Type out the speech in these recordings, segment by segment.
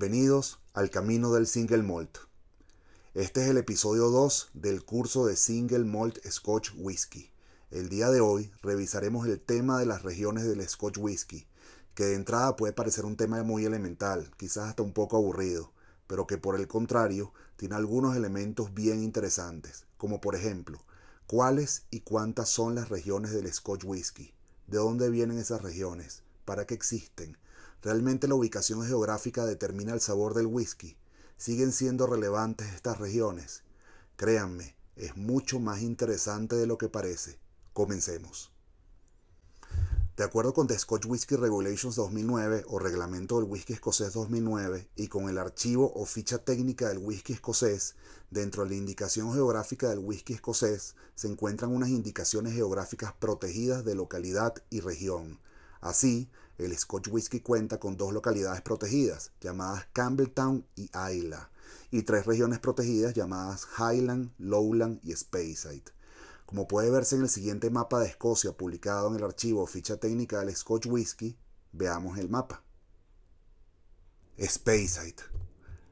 Bienvenidos al camino del single malt. Este es el episodio 2 del curso de single malt Scotch Whisky. El día de hoy revisaremos el tema de las regiones del Scotch Whisky, que de entrada puede parecer un tema muy elemental, quizás hasta un poco aburrido, pero que por el contrario tiene algunos elementos bien interesantes, como por ejemplo, cuáles y cuántas son las regiones del Scotch Whisky, de dónde vienen esas regiones, para qué existen, Realmente la ubicación geográfica determina el sabor del whisky. Siguen siendo relevantes estas regiones. Créanme, es mucho más interesante de lo que parece. Comencemos. De acuerdo con The Scotch Whisky Regulations 2009 o Reglamento del Whisky Escocés 2009 y con el archivo o ficha técnica del whisky escocés, dentro de la indicación geográfica del whisky escocés se encuentran unas indicaciones geográficas protegidas de localidad y región. Así, el Scotch Whisky cuenta con dos localidades protegidas, llamadas Campbelltown y Isla, y tres regiones protegidas llamadas Highland, Lowland y Speyside. Como puede verse en el siguiente mapa de Escocia publicado en el archivo Ficha Técnica del Scotch Whisky, veamos el mapa. Speyside.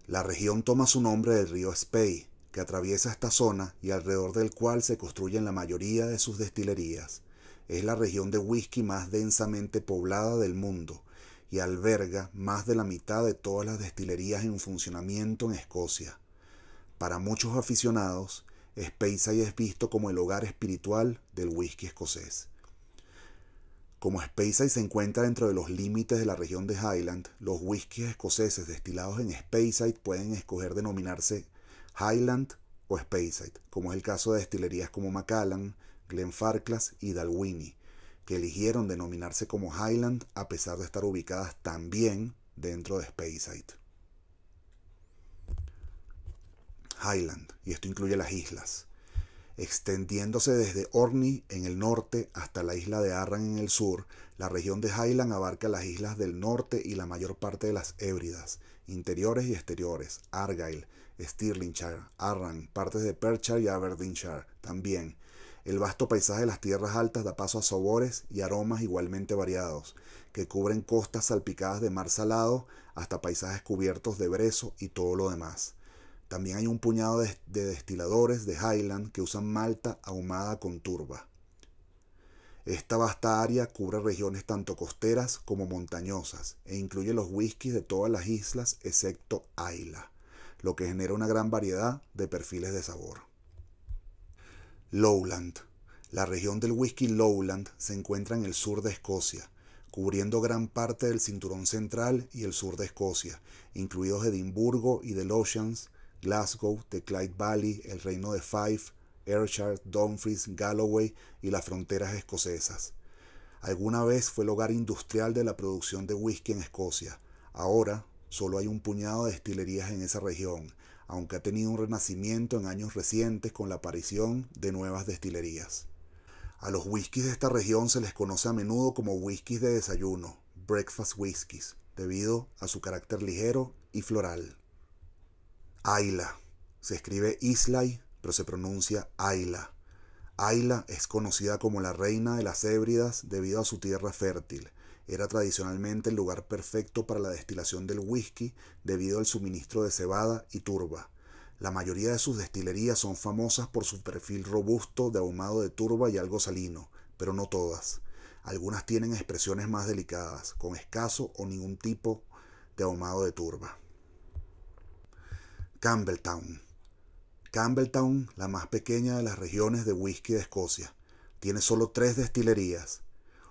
La región toma su nombre del río Spey, que atraviesa esta zona y alrededor del cual se construyen la mayoría de sus destilerías. Es la región de whisky más densamente poblada del mundo y alberga más de la mitad de todas las destilerías en funcionamiento en Escocia. Para muchos aficionados, Speyside es visto como el hogar espiritual del whisky escocés. Como Speyside se encuentra dentro de los límites de la región de Highland, los whiskies escoceses destilados en Speyside pueden escoger denominarse Highland o Speyside, como es el caso de destilerías como Macallan, Glenfarclas y Dalwini, que eligieron denominarse como Highland a pesar de estar ubicadas también dentro de Speyside. Highland, y esto incluye las islas, extendiéndose desde Orkney en el norte hasta la isla de Arran en el sur, la región de Highland abarca las islas del norte y la mayor parte de las Hébridas, interiores y exteriores, Argyll, Stirlingshire, Arran, partes de Perthshire y Aberdeenshire también, el vasto paisaje de las tierras altas da paso a sabores y aromas igualmente variados, que cubren costas salpicadas de mar salado hasta paisajes cubiertos de brezo y todo lo demás. También hay un puñado de, destiladores de Highland que usan malta ahumada con turba. Esta vasta área cubre regiones tanto costeras como montañosas e incluye los whiskies de todas las islas excepto Isla, lo que genera una gran variedad de perfiles de sabor. Lowland. La región del whisky Lowland se encuentra en el sur de Escocia, cubriendo gran parte del cinturón central y el sur de Escocia, incluidos Edimburgo y The Lothians, Glasgow, The Clyde Valley, el reino de Fife, Ayrshire, Dumfries, Galloway y las fronteras escocesas. Alguna vez fue el hogar industrial de la producción de whisky en Escocia. Ahora solo hay un puñado de destilerías en esa región aunque ha tenido un renacimiento en años recientes con la aparición de nuevas destilerías. A los whiskies de esta región se les conoce a menudo como whiskies de desayuno, breakfast whiskies, debido a su carácter ligero y floral. Ayla. Se escribe Islay, pero se pronuncia Ayla. Ayla es conocida como la reina de las Hébridas debido a su tierra fértil, era tradicionalmente el lugar perfecto para la destilación del whisky debido al suministro de cebada y turba. La mayoría de sus destilerías son famosas por su perfil robusto de ahumado de turba y algo salino, pero no todas. Algunas tienen expresiones más delicadas, con escaso o ningún tipo de ahumado de turba. Campbelltown. Campbelltown, la más pequeña de las regiones de whisky de Escocia, tiene solo tres destilerías,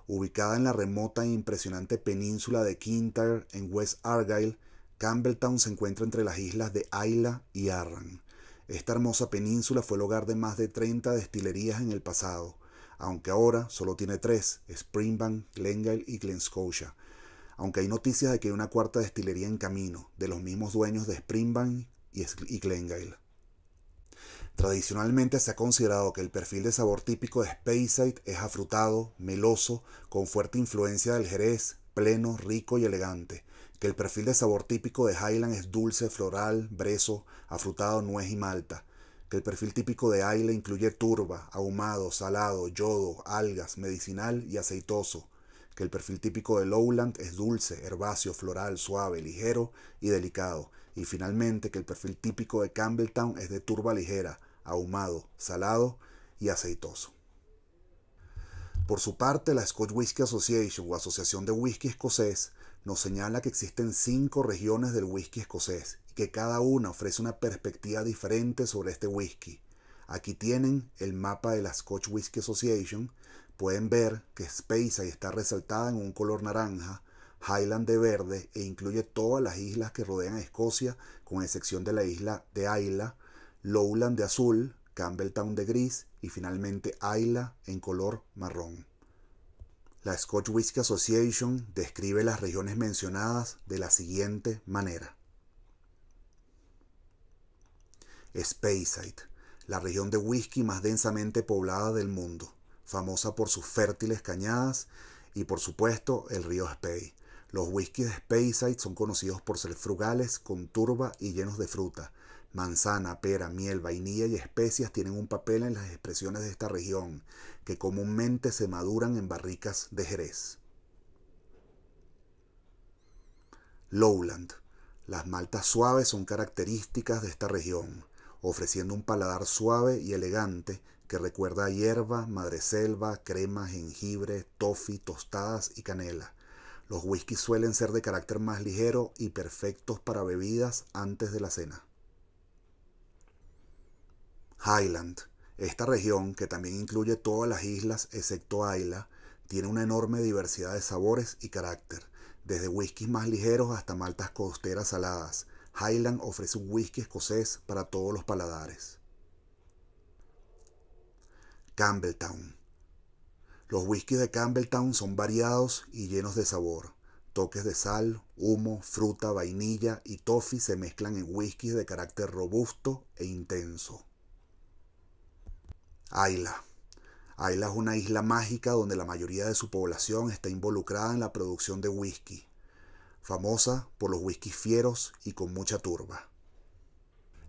ubicada en la remota e impresionante península de Kintyre en West Argyll, Campbelltown se encuentra entre las islas de Isla y Arran. Esta hermosa península fue el hogar de más de 30 destilerías en el pasado, aunque ahora solo tiene tres, Springbank, Glengyle y Glenscotia. Aunque hay noticias de que hay una cuarta destilería en camino, de los mismos dueños de Springbank y Glengyle. Tradicionalmente se ha considerado que el perfil de sabor típico de Speyside es afrutado, meloso, con fuerte influencia del jerez, pleno, rico y elegante, que el perfil de sabor típico de Highland es dulce, floral, brezo, afrutado, nuez y malta, que el perfil típico de Isla incluye turba, ahumado, salado, yodo, algas, medicinal y aceitoso, que el perfil típico de Lowland es dulce, herbáceo, floral, suave, ligero y delicado, y finalmente que el perfil típico de Campbelltown es de turba ligera, ahumado, salado y aceitoso. Por su parte, la Scotch Whisky Association o Asociación de Whisky Escocés nos señala que existen cinco regiones del whisky escocés y que cada una ofrece una perspectiva diferente sobre este whisky. Aquí tienen el mapa de la Scotch Whisky Association. Pueden ver que Speyside está resaltada en un color naranja, Highland de verde e incluye todas las islas que rodean a Escocia, con excepción de la isla de Isla, Lowland de azul, Campbelltown de gris y finalmente Isla en color marrón. La Scotch Whisky Association describe las regiones mencionadas de la siguiente manera. Speyside, la región de whisky más densamente poblada del mundo, famosa por sus fértiles cañadas y por supuesto el río Spey. Los whiskies de Speyside son conocidos por ser frugales, con turba y llenos de fruta, Manzana, pera, miel, vainilla y especias tienen un papel en las expresiones de esta región, que comúnmente se maduran en barricas de Jerez. Lowland. Las maltas suaves son características de esta región, ofreciendo un paladar suave y elegante que recuerda a hierba, madreselva, crema, jengibre, toffee, tostadas y canela. Los whiskies suelen ser de carácter más ligero y perfectos para bebidas antes de la cena. Highland, esta región, que también incluye todas las islas excepto Isla, tiene una enorme diversidad de sabores y carácter, desde whiskies más ligeros hasta maltas costeras saladas. Highland ofrece un whisky escocés para todos los paladares. Campbelltown. Los whiskies de Campbelltown son variados y llenos de sabor. Toques de sal, humo, fruta, vainilla y toffee se mezclan en whiskies de carácter robusto e intenso. Ayla. Ayla es una isla mágica donde la mayoría de su población está involucrada en la producción de whisky, famosa por los whiskies fieros y con mucha turba.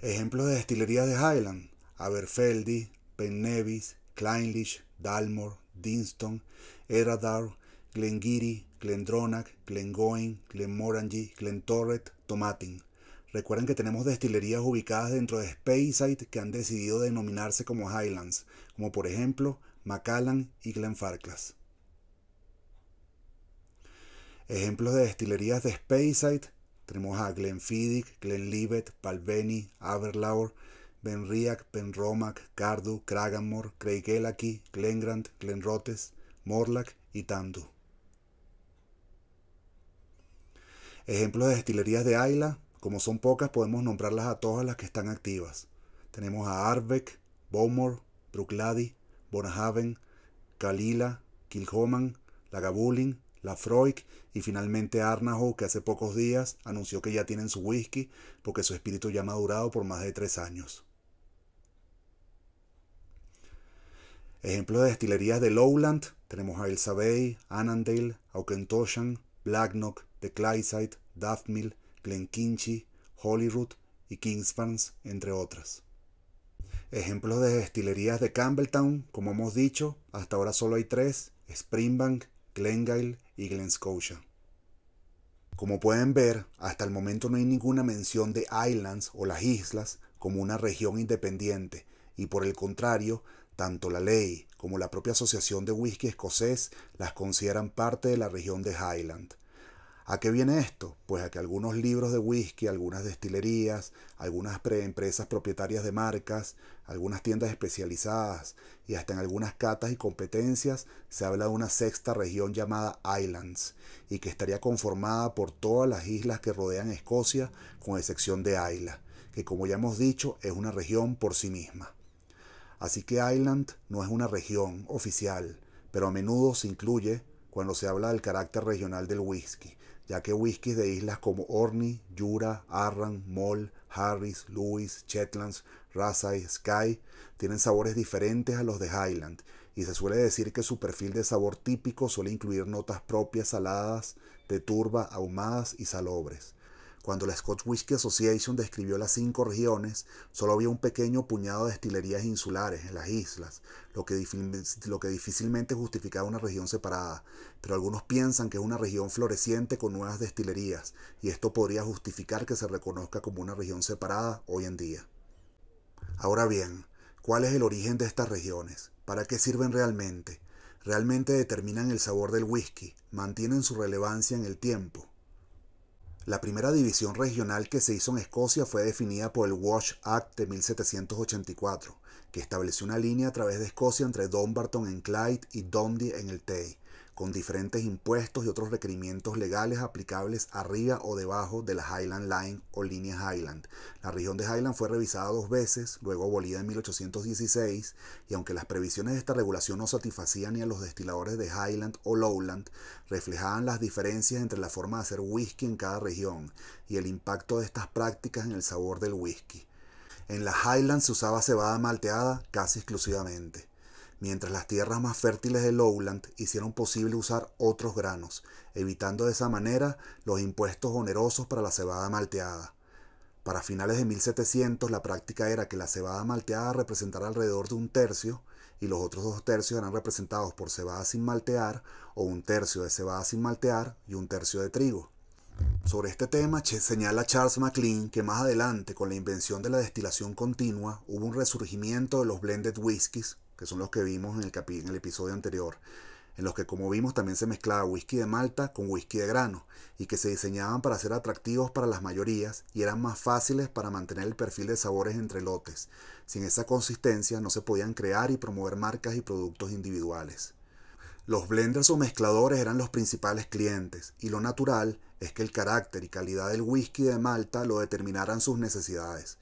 Ejemplos de destilerías de Highland: Aberfeldy, Nevis, Kleinlich, Dalmore, Dinston, Eradar, Glengiri, Glendronach, Glengoyne, Glenmorangie, Glentorret, Tomatin. Recuerden que tenemos destilerías ubicadas dentro de Speyside que han decidido denominarse como Highlands, como por ejemplo Macallan y Glenfarclas. Ejemplos de destilerías de Speyside tenemos a Glenfiddich, Glenlivet, Palveni, Aberlour, Benriach, Benromach, Cardu, Craganmore, Craigellachie, Glengrant, Glenrotes, Morlach y Tandu. Ejemplos de destilerías de Ayla como son pocas, podemos nombrarlas a todas las que están activas. Tenemos a Arbeck, Bowmore, Brooklady, Bonahaven, Kalila, Kilhoman, Lagavulin, Freud, y finalmente Arnajo que hace pocos días anunció que ya tienen su whisky porque su espíritu ya ha madurado por más de tres años. Ejemplos de destilerías de Lowland tenemos a Elsa Bay, Annandale, Auchentoshan, Blacknock, The Clyside, Duffmill, Glenkinchie, Holyrood y Kingsbarns, entre otras. Ejemplos de destilerías de Campbelltown, como hemos dicho, hasta ahora solo hay tres, Springbank, Glengyle y Glen Como pueden ver, hasta el momento no hay ninguna mención de Islands o las islas como una región independiente, y por el contrario, tanto la ley como la propia Asociación de Whisky Escocés las consideran parte de la región de Highland. ¿A qué viene esto? Pues a que algunos libros de whisky, algunas destilerías, algunas empresas propietarias de marcas, algunas tiendas especializadas y hasta en algunas catas y competencias se habla de una sexta región llamada Islands y que estaría conformada por todas las islas que rodean Escocia con excepción de Isla, que como ya hemos dicho es una región por sí misma. Así que Island no es una región oficial, pero a menudo se incluye cuando se habla del carácter regional del whisky ya que whiskies de islas como Orney, Jura, Arran, Moll, Harris, Lewis, Shetlands, Rasay, Skye tienen sabores diferentes a los de Highland y se suele decir que su perfil de sabor típico suele incluir notas propias saladas, de turba, ahumadas y salobres. Cuando la Scotch Whisky Association describió las cinco regiones, solo había un pequeño puñado de destilerías insulares en las islas, lo que, lo que difícilmente justificaba una región separada, pero algunos piensan que es una región floreciente con nuevas destilerías, y esto podría justificar que se reconozca como una región separada hoy en día. Ahora bien, ¿cuál es el origen de estas regiones? ¿Para qué sirven realmente? ¿Realmente determinan el sabor del whisky? ¿Mantienen su relevancia en el tiempo? La primera división regional que se hizo en Escocia fue definida por el Wash Act de 1784, que estableció una línea a través de Escocia entre Dumbarton en Clyde y Dundee en el Tay, con diferentes impuestos y otros requerimientos legales aplicables arriba o debajo de la Highland Line o línea Highland. La región de Highland fue revisada dos veces, luego abolida en 1816, y aunque las previsiones de esta regulación no satisfacían ni a los destiladores de Highland o Lowland, reflejaban las diferencias entre la forma de hacer whisky en cada región y el impacto de estas prácticas en el sabor del whisky. En la Highland se usaba cebada malteada casi exclusivamente mientras las tierras más fértiles de Lowland hicieron posible usar otros granos, evitando de esa manera los impuestos onerosos para la cebada malteada. Para finales de 1700 la práctica era que la cebada malteada representara alrededor de un tercio y los otros dos tercios eran representados por cebada sin maltear o un tercio de cebada sin maltear y un tercio de trigo. Sobre este tema señala Charles MacLean que más adelante, con la invención de la destilación continua, hubo un resurgimiento de los blended whiskies que son los que vimos en el, episodio anterior, en los que como vimos también se mezclaba whisky de malta con whisky de grano, y que se diseñaban para ser atractivos para las mayorías y eran más fáciles para mantener el perfil de sabores entre lotes. Sin esa consistencia no se podían crear y promover marcas y productos individuales. Los blenders o mezcladores eran los principales clientes, y lo natural es que el carácter y calidad del whisky de Malta lo determinaran sus necesidades.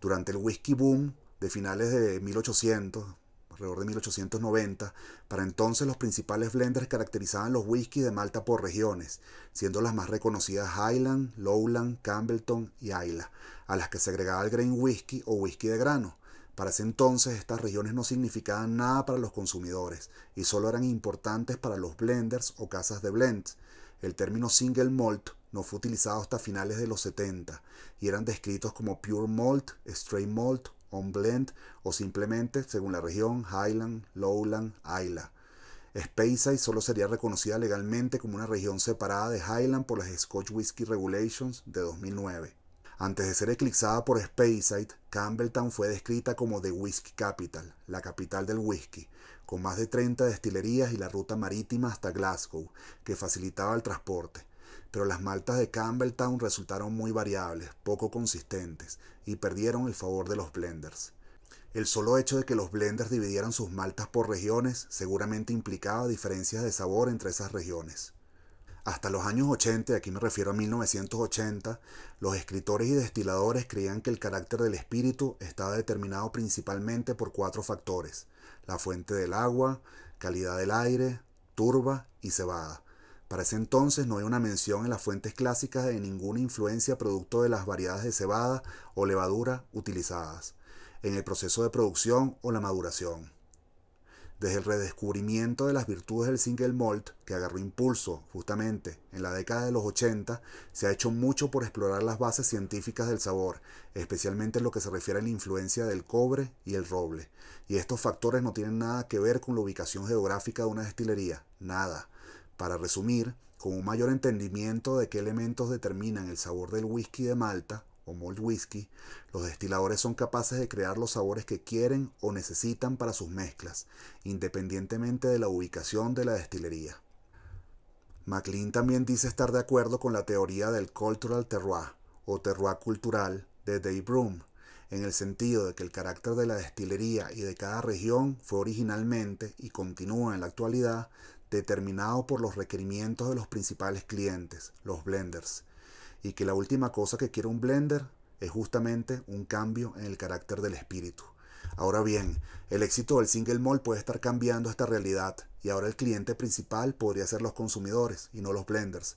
Durante el whisky boom de finales de 1800, alrededor de 1890. Para entonces los principales blenders caracterizaban los whisky de Malta por regiones, siendo las más reconocidas Highland, Lowland, Campbellton y Isla, a las que se agregaba el grain whisky o whisky de grano. Para ese entonces estas regiones no significaban nada para los consumidores y solo eran importantes para los blenders o casas de blends. El término single malt no fue utilizado hasta finales de los 70 y eran descritos como pure malt, straight malt on blend o simplemente, según la región, Highland, Lowland, Isla. Speyside solo sería reconocida legalmente como una región separada de Highland por las Scotch Whisky Regulations de 2009. Antes de ser eclipsada por Speyside, Campbelltown fue descrita como The Whisky Capital, la capital del whisky, con más de 30 destilerías y la ruta marítima hasta Glasgow, que facilitaba el transporte pero las maltas de Campbelltown resultaron muy variables, poco consistentes, y perdieron el favor de los blenders. El solo hecho de que los blenders dividieran sus maltas por regiones seguramente implicaba diferencias de sabor entre esas regiones. Hasta los años 80, aquí me refiero a 1980, los escritores y destiladores creían que el carácter del espíritu estaba determinado principalmente por cuatro factores, la fuente del agua, calidad del aire, turba y cebada. Para ese entonces no hay una mención en las fuentes clásicas de ninguna influencia producto de las variedades de cebada o levadura utilizadas en el proceso de producción o la maduración. Desde el redescubrimiento de las virtudes del single malt, que agarró impulso justamente en la década de los 80, se ha hecho mucho por explorar las bases científicas del sabor, especialmente en lo que se refiere a la influencia del cobre y el roble. Y estos factores no tienen nada que ver con la ubicación geográfica de una destilería, nada. Para resumir, con un mayor entendimiento de qué elementos determinan el sabor del whisky de Malta o malt whisky, los destiladores son capaces de crear los sabores que quieren o necesitan para sus mezclas, independientemente de la ubicación de la destilería. MacLean también dice estar de acuerdo con la teoría del cultural terroir o terroir cultural de Dave Broom, en el sentido de que el carácter de la destilería y de cada región fue originalmente y continúa en la actualidad determinado por los requerimientos de los principales clientes, los blenders, y que la última cosa que quiere un blender es justamente un cambio en el carácter del espíritu. Ahora bien, el éxito del single mall puede estar cambiando esta realidad y ahora el cliente principal podría ser los consumidores y no los blenders.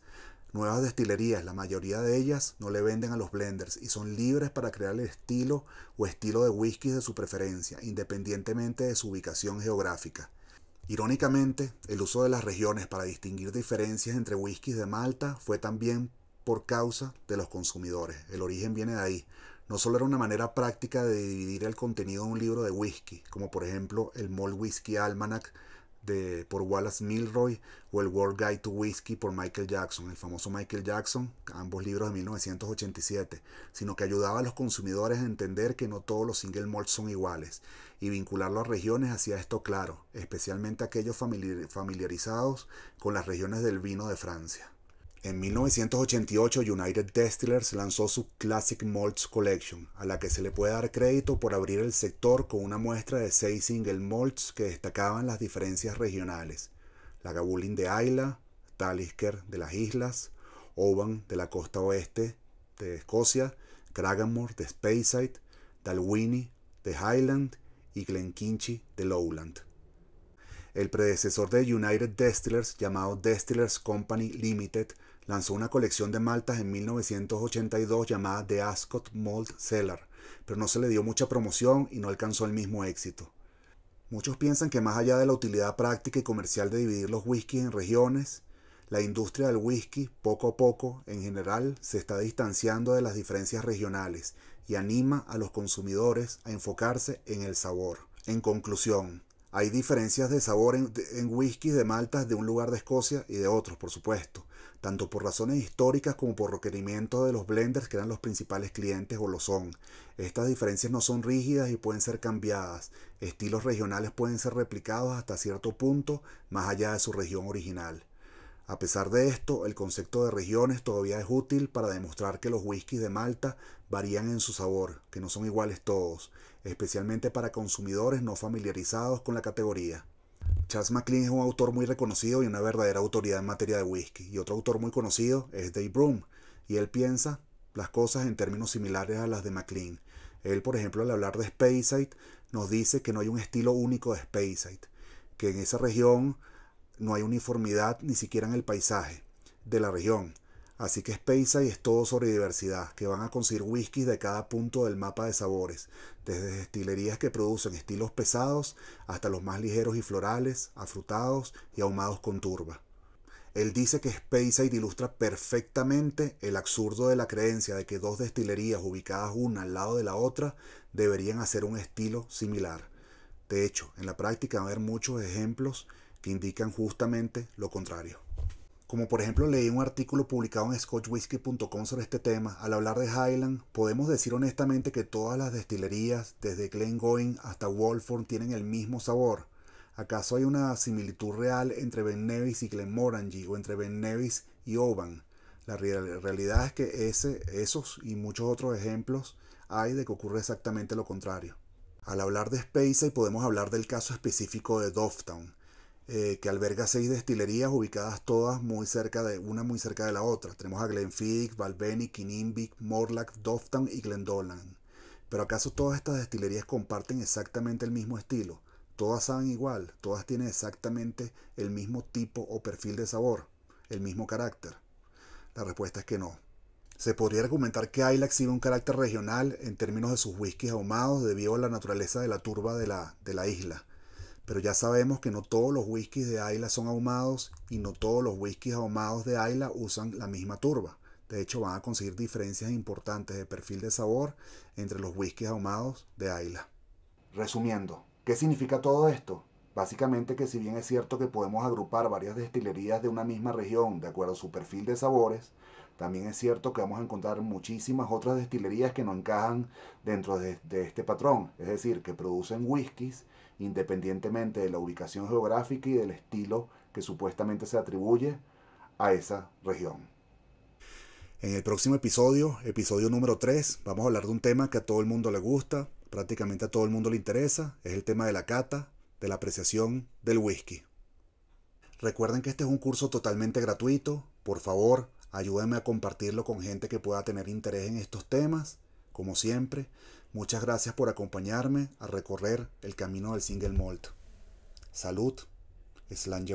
Nuevas destilerías, la mayoría de ellas no le venden a los blenders y son libres para crear el estilo o estilo de whisky de su preferencia, independientemente de su ubicación geográfica. Irónicamente, el uso de las regiones para distinguir diferencias entre whiskies de Malta fue también por causa de los consumidores. El origen viene de ahí. No solo era una manera práctica de dividir el contenido de un libro de whisky, como por ejemplo el Mall Whisky Almanac por Wallace Milroy o El World Guide to Whiskey por Michael Jackson, el famoso Michael Jackson, ambos libros de 1987, sino que ayudaba a los consumidores a entender que no todos los single malt son iguales y vincular las regiones hacía esto claro, especialmente aquellos familiarizados con las regiones del vino de Francia. En 1988 United Destillers lanzó su Classic Malts Collection, a la que se le puede dar crédito por abrir el sector con una muestra de seis single malts que destacaban las diferencias regionales. La Gabulin de Isla, Talisker de las Islas, Oban de la costa oeste de Escocia, Cragamore de Speyside, Dalwini de Highland y Glenkinchie de Lowland. El predecesor de United Destillers, llamado Destillers Company Limited, lanzó una colección de maltas en 1982 llamada The Ascot Malt Cellar, pero no se le dio mucha promoción y no alcanzó el mismo éxito. Muchos piensan que más allá de la utilidad práctica y comercial de dividir los whiskies en regiones, la industria del whisky, poco a poco, en general, se está distanciando de las diferencias regionales y anima a los consumidores a enfocarse en el sabor. En conclusión, hay diferencias de sabor en, en de maltas de un lugar de Escocia y de otros, por supuesto, tanto por razones históricas como por requerimiento de los blenders que eran los principales clientes o lo son. Estas diferencias no son rígidas y pueden ser cambiadas. Estilos regionales pueden ser replicados hasta cierto punto más allá de su región original. A pesar de esto, el concepto de regiones todavía es útil para demostrar que los whiskies de Malta varían en su sabor, que no son iguales todos especialmente para consumidores no familiarizados con la categoría. Charles McLean es un autor muy reconocido y una verdadera autoridad en materia de whisky, y otro autor muy conocido es Dave Broom, y él piensa las cosas en términos similares a las de McLean. Él, por ejemplo, al hablar de Speyside, nos dice que no hay un estilo único de Speyside, que en esa región no hay uniformidad ni siquiera en el paisaje de la región, Así que Speyside es todo sobre diversidad, que van a conseguir whiskies de cada punto del mapa de sabores, desde destilerías que producen estilos pesados hasta los más ligeros y florales, afrutados y ahumados con turba. Él dice que Speyside ilustra perfectamente el absurdo de la creencia de que dos destilerías ubicadas una al lado de la otra deberían hacer un estilo similar. De hecho, en la práctica va a haber muchos ejemplos que indican justamente lo contrario. Como por ejemplo leí un artículo publicado en scotchwhisky.com sobre este tema, al hablar de Highland, podemos decir honestamente que todas las destilerías, desde Glen Glengoyne hasta Walford, tienen el mismo sabor. ¿Acaso hay una similitud real entre Ben Nevis y Glenmorangie o entre Ben Nevis y Oban? La realidad es que ese, esos y muchos otros ejemplos hay de que ocurre exactamente lo contrario. Al hablar de Spacey podemos hablar del caso específico de Dovetown, eh, que alberga seis destilerías ubicadas todas muy cerca de una muy cerca de la otra. Tenemos a Glenfiddich, Balvenie, Kinimbic, Morlach, Doftan y Glendolan. Pero acaso todas estas destilerías comparten exactamente el mismo estilo? Todas saben igual, todas tienen exactamente el mismo tipo o perfil de sabor, el mismo carácter. La respuesta es que no. Se podría argumentar que Ayla exhibe un carácter regional en términos de sus whiskies ahumados debido a la naturaleza de la turba de la isla pero ya sabemos que no todos los whiskies de Ayla son ahumados y no todos los whiskies ahumados de Ayla usan la misma turba. De hecho, van a conseguir diferencias importantes de perfil de sabor entre los whiskies ahumados de Ayla. Resumiendo, ¿qué significa todo esto? Básicamente que si bien es cierto que podemos agrupar varias destilerías de una misma región de acuerdo a su perfil de sabores, también es cierto que vamos a encontrar muchísimas otras destilerías que no encajan dentro de, de este patrón, es decir, que producen whiskies independientemente de la ubicación geográfica y del estilo que supuestamente se atribuye a esa región. En el próximo episodio, episodio número 3, vamos a hablar de un tema que a todo el mundo le gusta, prácticamente a todo el mundo le interesa, es el tema de la cata, de la apreciación del whisky. Recuerden que este es un curso totalmente gratuito, por favor, ayúdenme a compartirlo con gente que pueda tener interés en estos temas, como siempre. Muchas gracias por acompañarme a recorrer el camino del single malt. Salud, Slan